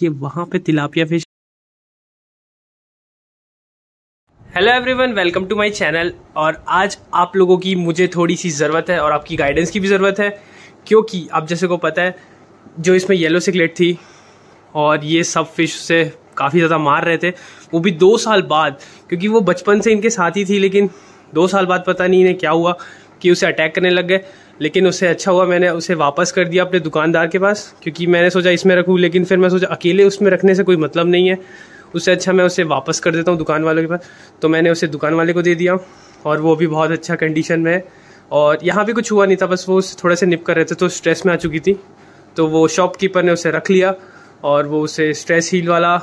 कि वहाँ पे tilapia fish hello everyone welcome to my channel और आज आप लोगों की मुझे थोड़ी सी ज़रूरत है और आपकी गाइडेंस की भी ज़रूरत है क्योंकि आप जैसे को पता है जो इसमें येलो सिकलेट थी और ये सब फिश से काफ़ी ज़्यादा मार रहे थे वो भी दो साल बाद क्योंकि वो बचपन से इनके साथ ही थी लेकिन दो साल बाद पता नहीं इन्हें क्या हुआ कि उसे अटैक करने लग गए लेकिन उससे अच्छा हुआ मैंने उसे वापस कर दिया अपने दुकानदार के पास क्योंकि मैंने सोचा इसमें रखूँ लेकिन फिर मैं सोचा अकेले उसमें रखने से कोई मतलब नहीं है उससे अच्छा मैं उसे वापस कर देता हूँ दुकान वालों के पास तो मैंने उसे दुकान वाले को दे दिया और वो भी बहुत अच्छा कंडीशन में है और यहाँ भी कुछ हुआ नहीं था बस वो थोड़े से निप कर रहे थे तो स्ट्रेस में आ चुकी थी तो वो शॉपकीपर ने उसे रख लिया और वो उसे स्ट्रेस हील वाला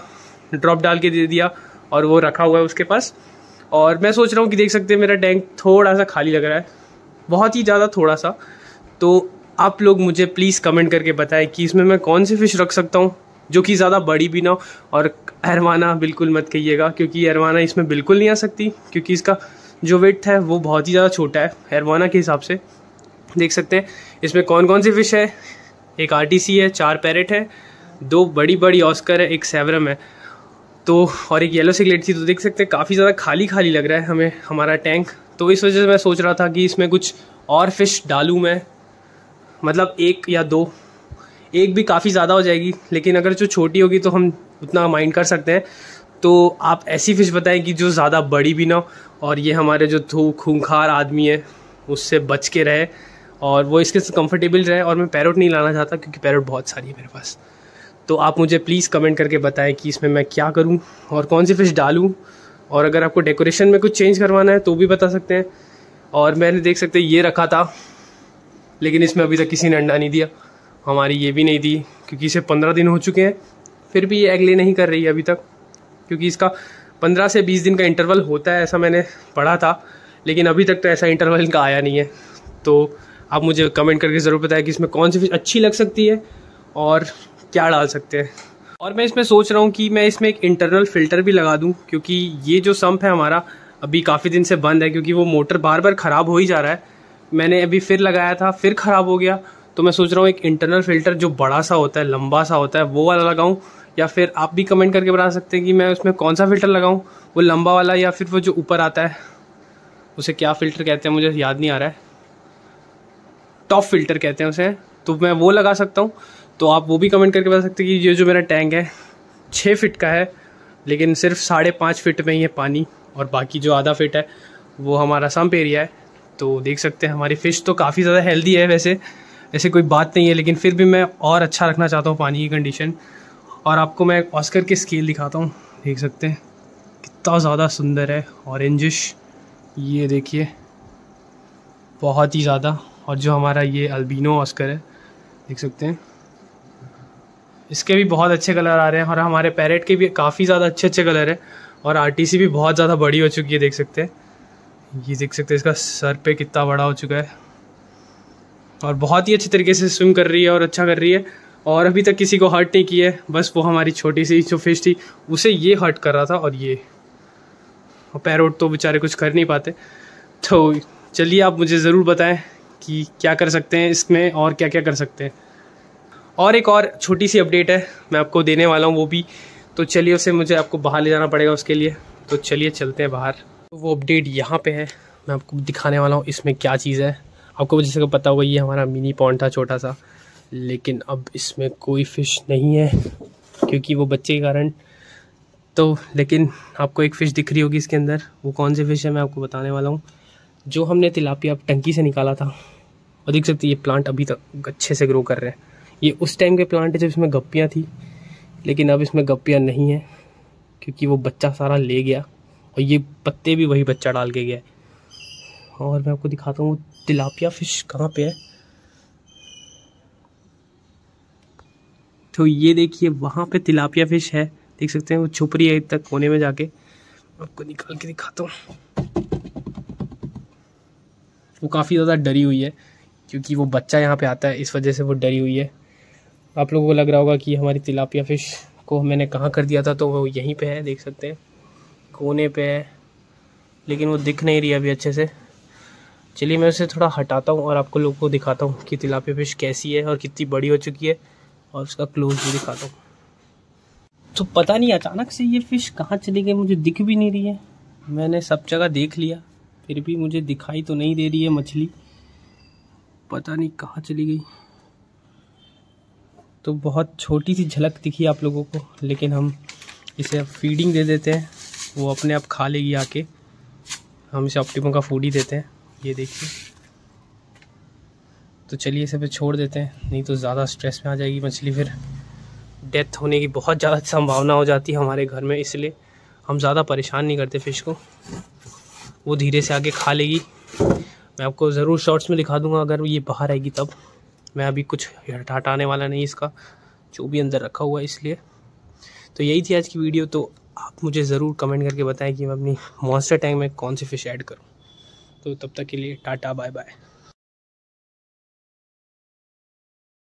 ड्रॉप डाल के दे दिया और वो रखा हुआ है उसके पास और मैं सोच रहा हूँ कि देख सकते हैं मेरा टैंक थोड़ा सा खाली लग रहा है बहुत ही ज़्यादा थोड़ा सा तो आप लोग मुझे प्लीज़ कमेंट करके बताएं कि इसमें मैं कौन सी फ़िश रख सकता हूँ जो कि ज़्यादा बड़ी भी ना हो और अरवाना बिल्कुल मत कहिएगा क्योंकि अरवाना इसमें बिल्कुल नहीं आ सकती क्योंकि इसका जो वेट है वो बहुत ही ज़्यादा छोटा है अरवाना के हिसाब से देख सकते हैं इसमें कौन कौन सी फ़िश है एक आर है चार पैरेट है दो बड़ी बड़ी ऑस्कर है एक सेवरम है तो और एक येलो सिगलेट थी तो देख सकते हैं काफ़ी ज़्यादा खाली खाली लग रहा है हमें हमारा टैंक तो इस वजह से मैं सोच रहा था कि इसमें कुछ और फिश डालूँ मैं मतलब एक या दो एक भी काफ़ी ज़्यादा हो जाएगी लेकिन अगर जो छोटी होगी तो हम उतना माइंड कर सकते हैं तो आप ऐसी फ़िश बताएं कि जो ज़्यादा बड़ी भी ना हो और ये हमारे जो थू खूंखार आदमी है उससे बच के रहे और वो इसके से कंफर्टेबल रहे और मैं पैरोट नहीं लाना चाहता क्योंकि पैरोट बहुत सारी है मेरे पास तो आप मुझे प्लीज़ कमेंट करके बताएं कि इसमें मैं क्या करूं और कौन सी फ़िश डालूं और अगर आपको डेकोरेशन में कुछ चेंज करवाना है तो भी बता सकते हैं और मैंने देख सकते ये रखा था लेकिन इसमें अभी तक किसी ने अंडा नहीं दिया हमारी ये भी नहीं दी क्योंकि इसे पंद्रह दिन हो चुके हैं फिर भी ये एगले नहीं कर रही है अभी तक क्योंकि इसका पंद्रह से बीस दिन का इंटरवल होता है ऐसा मैंने पढ़ा था लेकिन अभी तक तो ऐसा इंटरवल इनका आया नहीं है तो आप मुझे कमेंट करके ज़रूर बताएं कि इसमें कौन सी फिश अच्छी लग सकती है और क्या डाल सकते हैं और मैं इसमें सोच रहा हूँ कि मैं इसमें एक इंटरनल फ़िल्टर भी लगा दूँ क्योंकि ये जो सम्प है हमारा अभी काफ़ी दिन से बंद है क्योंकि वो मोटर बार बार ख़राब हो ही जा रहा है मैंने अभी फिर लगाया था फिर ख़राब हो गया तो मैं सोच रहा हूँ एक इंटरनल फ़िल्टर जो बड़ा सा होता है लंबा सा होता है वो वाला लगाऊँ या फिर आप भी कमेंट करके बता सकते हैं कि मैं उसमें कौन सा फ़िल्टर लगाऊँ वो लंबा वाला या फिर वो जो ऊपर आता है उसे क्या फ़िल्टर कहते हैं मुझे याद नहीं आ रहा है टॉप फ़िल्टर कहते हैं उसे तो मैं वो लगा सकता हूँ तो आप वो भी कमेंट करके बता सकते हैं कि ये जो मेरा टैंक है छः फिट का है लेकिन सिर्फ साढ़े पाँच फिट में ही है पानी और बाकी जो आधा फिट है वो हमारा सम्प एरिया है तो देख सकते हैं हमारी फ़िश तो काफ़ी ज़्यादा हेल्दी है वैसे ऐसे कोई बात नहीं है लेकिन फिर भी मैं और अच्छा रखना चाहता हूँ पानी की कंडीशन और आपको मैं ऑस्कर के स्केल दिखाता हूँ देख सकते हैं कितना ज़्यादा सुंदर है औरेंजिश ये देखिए बहुत ही ज़्यादा और जो हमारा ये अल्बिनो ऑस्कर है देख सकते हैं इसके भी बहुत अच्छे कलर आ रहे हैं और हमारे पैरेट के भी काफ़ी ज़्यादा अच्छे अच्छे कलर हैं और आर भी बहुत ज़्यादा बड़ी हो चुकी है देख सकते हैं ये देख सकते हैं इसका सर पे कितना बड़ा हो चुका है और बहुत ही अच्छे तरीके से स्विम कर रही है और अच्छा कर रही है और अभी तक किसी को हर्ट नहीं किया है बस वो हमारी छोटी सी जो फिश थी उसे ये हर्ट कर रहा था और ये और पैरोट तो बेचारे कुछ कर नहीं पाते तो चलिए आप मुझे ज़रूर बताएं कि क्या कर सकते हैं इसमें और क्या क्या कर सकते हैं और एक और छोटी सी अपडेट है मैं आपको देने वाला हूँ वो भी तो चलिए उसे मुझे आपको बाहर ले जाना पड़ेगा उसके लिए तो चलिए चलते हैं बाहर तो वो अपडेट यहाँ पे है मैं आपको दिखाने वाला हूँ इसमें क्या चीज़ है आपको जैसे को पता होगा ये हमारा मिनी पॉन्ड था छोटा सा लेकिन अब इसमें कोई फ़िश नहीं है क्योंकि वो बच्चे के कारण तो लेकिन आपको एक फ़िश दिख रही होगी इसके अंदर वो कौन सी फ़िश है मैं आपको बताने वाला हूँ जो हमने तिलापिया टंकी से निकाला था और देख सकते ये प्लांट अभी तक अच्छे से ग्रो कर रहे हैं ये उस टाइम के प्लांट है जब इसमें गप्पियाँ थी लेकिन अब इसमें गप्पियाँ नहीं हैं क्योंकि वो बच्चा सारा ले गया और ये पत्ते भी वही बच्चा डाल के गया और मैं आपको दिखाता हूँ तिलापिया फिश कहाँ पे है तो ये देखिए वहाँ पे तिलापिया फिश है देख सकते हैं वो छुप रही है तक कोने में जाके आपको निकाल के दिखाता हूँ वो काफ़ी ज़्यादा डरी हुई है क्योंकि वो बच्चा यहाँ पे आता है इस वजह से वो डरी हुई है आप लोगों को लग रहा होगा कि हमारी तिलापिया फ़िश को मैंने कहाँ कर दिया था तो वो यहीं पे है देख सकते हैं कोने पे है लेकिन वो दिख नहीं रही अभी अच्छे से चलिए मैं उसे थोड़ा हटाता हूँ और आपको लोगों को दिखाता हूँ कि तिलापिया फ़िश कैसी है और कितनी बड़ी हो चुकी है और उसका क्लोज भी दिखाता हूँ तो पता नहीं अचानक से ये फ़िश कहाँ चली गई मुझे दिख भी नहीं रही है मैंने सब जगह देख लिया फिर भी मुझे दिखाई तो नहीं दे रही है मछली पता नहीं कहाँ चली गई तो बहुत छोटी सी झलक दिखी आप लोगों को लेकिन हम इसे फीडिंग दे देते हैं वो अपने आप खा लेगी आके हम इसे ऑप्टिमम का फूड ही देते हैं ये देखिए तो चलिए इसे फिर छोड़ देते हैं नहीं तो ज़्यादा स्ट्रेस में आ जाएगी मछली फिर डेथ होने की बहुत ज़्यादा संभावना हो जाती है हमारे घर में इसलिए हम ज़्यादा परेशान नहीं करते फ़िश को वो धीरे से आगे खा लेगी मैं आपको ज़रूर शॉर्ट्स में दिखा दूंगा अगर ये बाहर आएगी तब मैं अभी कुछ हटाने वाला नहीं इसका जो भी अंदर रखा हुआ है इसलिए तो यही थी आज की वीडियो तो आप मुझे ज़रूर कमेंट करके बताएं कि मैं अपनी मॉन्स्टर टैंक में कौन सी फ़िश ऐड करूं तो तब तक के लिए टाटा बाय बाय